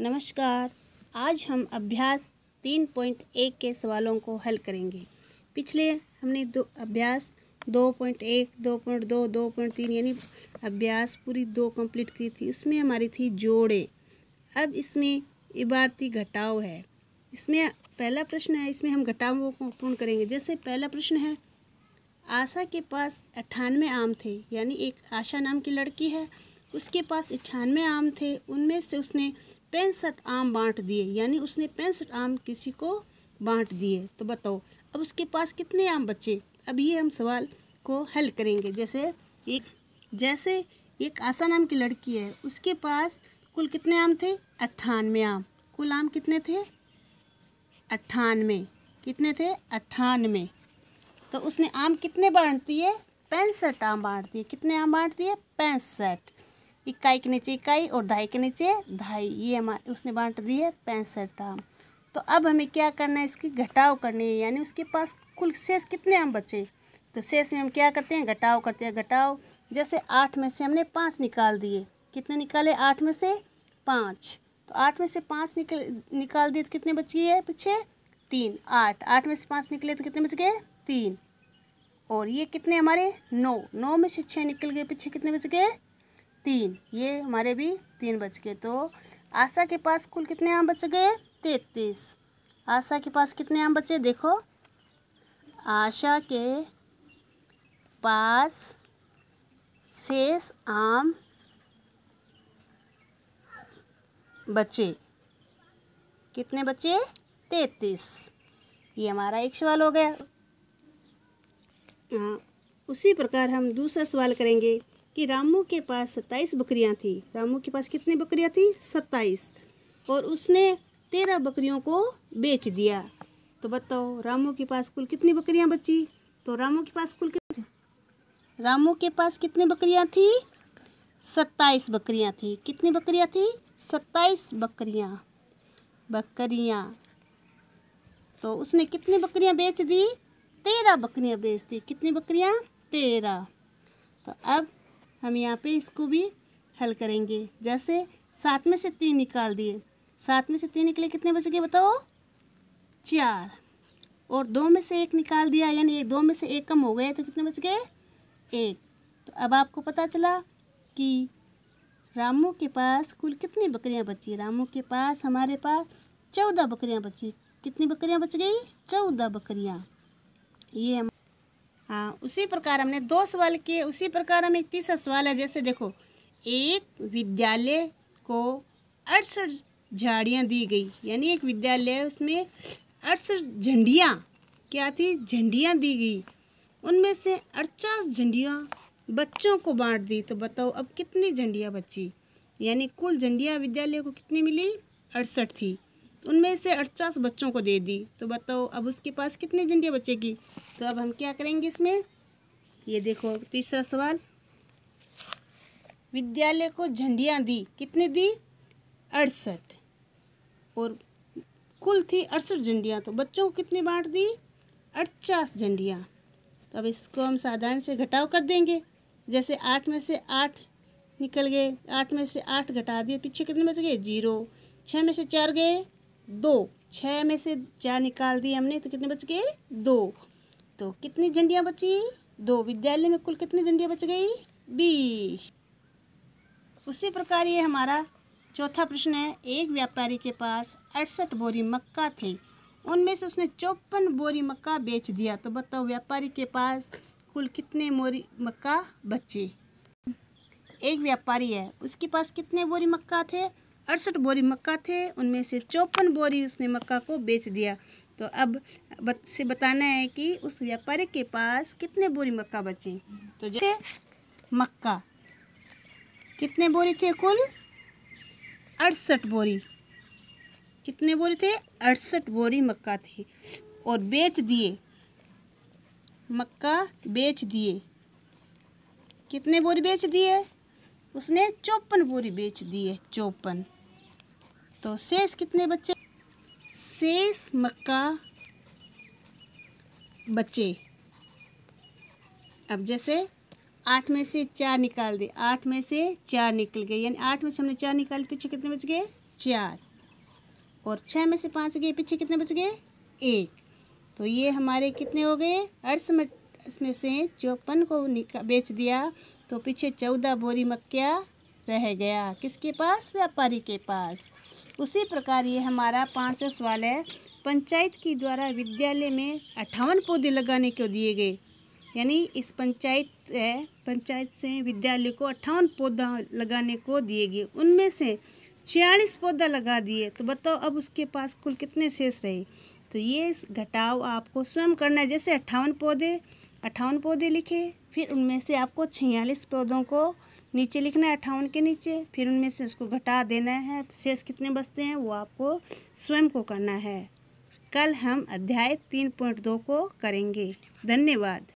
नमस्कार आज हम अभ्यास तीन पॉइंट एक के सवालों को हल करेंगे पिछले हमने दो अभ्यास दो पॉइंट एक दो पॉइंट दो दो पॉइंट तीन यानी अभ्यास पूरी दो कंप्लीट की थी उसमें हमारी थी जोड़े अब इसमें इबारती घटाव है इसमें पहला प्रश्न है इसमें हम घटावों को पूर्ण करेंगे जैसे पहला प्रश्न है आशा के पास अट्ठानवे आम थे यानी एक आशा नाम की लड़की है उसके पास अट्ठानवे आम थे उनमें से उसने पैंसठ आम बांट दिए यानी उसने पैंसठ आम किसी को बांट दिए तो बताओ अब उसके पास कितने आम बचे अब ये हम सवाल को हल करेंगे जैसे एक जैसे एक आसा नाम की लड़की है उसके पास कुल कितने आम थे अट्ठानवे आम कुल आम कितने थे अट्ठानवे कितने थे अट्ठानवे तो उसने आम कितने बांट दिए पैंसठ आम बांट दिए कितने आम बांट दिए पैंसठ इकाई के नीचे इकाई और ढाई के नीचे ढाई ये हमारे उसने बांट दी है पैंसठ तो अब हमें क्या करना है इसकी घटाव करनी है यानी उसके पास कुल शेष कितने हम बचे तो शेष में हम क्या करते हैं घटाव करते हैं घटाओ जैसे आठ में से हमने पाँच निकाल दिए कितने निकाले आठ में से पाँच तो आठ में से पाँच निकल निकाल दिए तो कितने बची है पीछे तीन आठ आठ में से पाँच निकले तो कितने बच गए तीन और ये कितने हमारे नौ नौ में से छः निकल गए पीछे कितने बच गए तीन ये हमारे भी तीन बच गए तो आशा के पास कुल कितने आम बच गए तैतीस आशा के पास कितने आम बचे देखो आशा के पास शेष आम बचे कितने बचे तैतीस ये हमारा एक सवाल हो गया उसी प्रकार हम दूसरा सवाल करेंगे कि रामू के पास सत्ताईस बकरियां थी रामू के पास कितनी बकरियां थी सत्ताईस और उसने तेरह बकरियों को बेच दिया तो बताओ रामू के पास कुल कितनी बकरियां बची तो रामू के पास कुल कितनी रामू के पास कितनी बकरियां थी सत्ताईस बकरियां थी कितनी बकरियां थी सत्ताईस बकरियां बकरियां तो उसने कितनी बकरियां बेच दी तेरह बकरियां बेच दी कितनी बकरियां तेरह तो अब हम यहाँ पे इसको भी हल करेंगे जैसे सात में से तीन निकाल दिए सात में से तीन निकले कितने बच गए बताओ चार और दो में से एक निकाल दिया यानी दो में से एक कम हो गया तो कितने बच गए एक तो अब आपको पता चला कि रामू के पास कुल कितनी बकरियां बची रामू के पास हमारे पास चौदह बकरियां बची कितनी बकरियां बच गई चौदह बकरियां ये हम हाँ उसी प्रकार हमने दो सवाल किए उसी प्रकार हम एक तीसरा सवाल है जैसे देखो एक विद्यालय को अड़सठ झाड़ियाँ दी गई यानी एक विद्यालय उसमें अड़सठ झंडियाँ क्या थी झंडियाँ दी गई उनमें से अड़चास झंडियाँ बच्चों को बांट दी तो बताओ अब कितनी झंडियाँ बची यानी कुल झंडियाँ विद्यालय को कितनी मिली अड़सठ थी उनमें से अड़चास बच्चों को दे दी तो बताओ अब उसके पास कितनी झंडियाँ बचेगी तो अब हम क्या करेंगे इसमें ये देखो तीसरा सवाल विद्यालय को झंडियाँ दी कितने दी अड़सठ और कुल थी अड़सठ झंडियाँ तो बच्चों को कितनी बांट दी अड़चास झंडियाँ तो अब इसको हम साधारण से घटाव कर देंगे जैसे आठ में से आठ निकल गए आठ में से आठ घटा दिए पीछे कितने बच गए जीरो छः में से चार गए दो छः में से चार निकाल दिए हमने तो कितने बच गए दो तो कितनी झंडियाँ बची दो विद्यालय में कुल कितनी झंडियाँ बच गई बीस उसी प्रकार ये हमारा चौथा प्रश्न है एक व्यापारी के पास अड़सठ बोरी मक्का थे उनमें से उसने चौपन बोरी मक्का बेच दिया तो बताओ व्यापारी के पास कुल कितने मोरी मक्का बचे एक व्यापारी है उसके पास कितने बोरी मक्का थे अड़सठ बोरी मक्का थे उनमें से चौपन बोरी उसने मक्का को बेच दिया तो अब बत, से बताना है कि उस व्यापारी के पास कितने बोरी मक्का बची तो जैसे मक्का कितने बोरी थे कुल अड़सठ बोरी कितने बोरी थे अड़सठ बोरी मक्का थे और बेच दिए मक्का बेच दिए कितने बोरी बेच दिए उसने चौपन बोरी बेच दिए चौपन तो शेष कितने बच्चे शेष मक्का बच्चे अब जैसे आठ में से चार निकाल दे आठ में से चार निकल गए यानी आठ में से हमने चार निकाल पीछे कितने बच गए चार और छः में से पाँच गए पीछे कितने बच गए एक तो ये हमारे कितने हो गए अड़सठ इसमें से चौपन को बेच दिया तो पीछे चौदह बोरी मक्या रह गया किसके पास व्यापारी के पास उसी प्रकार ये हमारा पाँचों सवाल है पंचायत के द्वारा विद्यालय में अट्ठावन पौधे लगाने को दिए गए यानी इस पंचायत है पंचायत से विद्यालय को अट्ठावन पौधा लगाने को दिए गए उनमें से छियालीस पौधा लगा दिए तो बताओ अब उसके पास कुल कितने शेष रहे तो ये घटाव आपको स्वयं करना है जैसे अट्ठावन पौधे अट्ठावन पौधे लिखे फिर उनमें से आपको छियालीस पौधों को नीचे लिखना है अट्ठावन के नीचे फिर उनमें से उसको घटा देना है शेष कितने बचते हैं वो आपको स्वयं को करना है कल हम अध्याय तीन पॉइंट दो को करेंगे धन्यवाद